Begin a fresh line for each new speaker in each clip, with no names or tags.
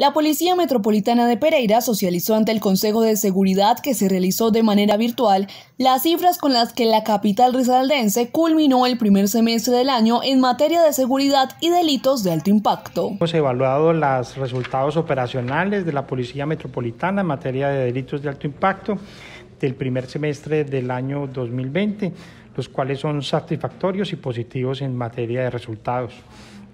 La Policía Metropolitana de Pereira socializó ante el Consejo de Seguridad que se realizó de manera virtual las cifras con las que la capital risaldense culminó el primer semestre del año en materia de seguridad y delitos de alto impacto.
Hemos evaluado los resultados operacionales de la Policía Metropolitana en materia de delitos de alto impacto del primer semestre del año 2020, los cuales son satisfactorios y positivos en materia de resultados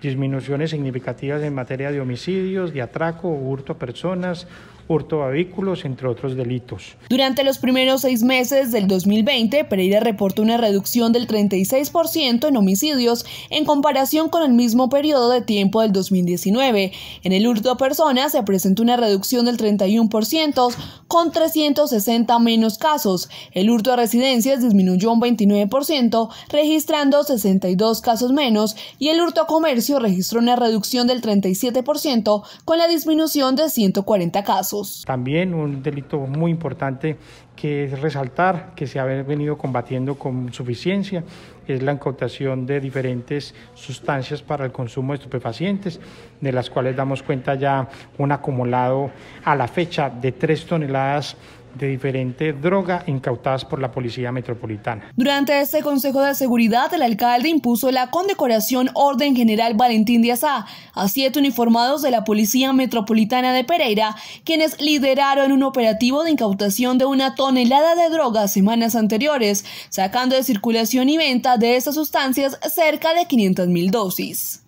disminuciones significativas en materia de homicidios, de atraco, hurto a personas, a entre otros delitos.
Durante los primeros seis meses del 2020, Pereira reportó una reducción del 36% en homicidios en comparación con el mismo periodo de tiempo del 2019. En el hurto a personas se presentó una reducción del 31% con 360 menos casos. El hurto a residencias disminuyó un 29%, registrando 62 casos menos, y el hurto a comercio registró una reducción del 37% con la disminución de 140 casos.
También un delito muy importante que es resaltar que se ha venido combatiendo con suficiencia es la incautación de diferentes sustancias para el consumo de estupefacientes, de las cuales damos cuenta ya un acumulado a la fecha de tres toneladas de diferentes drogas incautadas por la Policía Metropolitana.
Durante este Consejo de Seguridad, el alcalde impuso la condecoración Orden General Valentín Díaz A siete uniformados de la Policía Metropolitana de Pereira, quienes lideraron un operativo de incautación de una tonelada de drogas semanas anteriores, sacando de circulación y venta de esas sustancias cerca de 500 mil dosis.